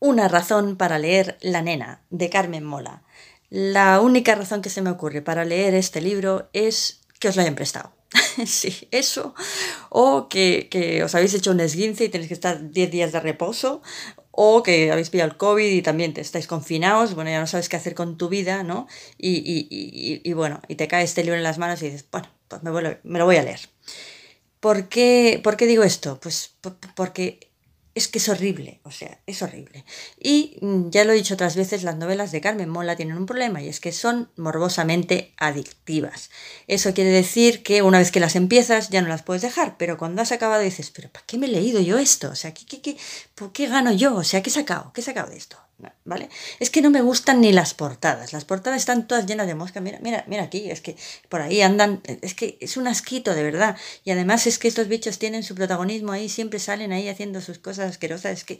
Una razón para leer La nena, de Carmen Mola. La única razón que se me ocurre para leer este libro es que os lo hayan prestado. sí, eso. O que, os habéis hecho un esguince y tenéis que estar 10 días de reposo. O que habéis pillado el COVID y también te estáis confinados. Bueno, ya no sabes qué hacer con tu vida, ¿no? Y, y, bueno, y te cae este libro en las manos y dices, bueno, pues me, lo voy a leer. ¿Por ¿Por qué digo esto? Pues porque es que es horrible, o sea, es horrible. Y mm, ya lo he dicho otras veces, las novelas de Carmen Mola tienen un problema y es que son morbosamente adictivas. Eso quiere decir que una vez que las empiezas ya no las puedes dejar, pero cuando has acabado dices, pero ¿para qué me he leído yo esto? O sea, ¿qué, qué, por qué gano yo? O sea, ¿qué he sacado? ¿Qué he sacado de esto? ¿Vale? Es que no me gustan ni las portadas. Las portadas están todas llenas de mosca Mira, mira, mira aquí, es que por ahí andan. Es que es un asquito, de verdad. Y además es que estos bichos tienen su protagonismo ahí, siempre salen ahí haciendo sus cosas asquerosas. Es que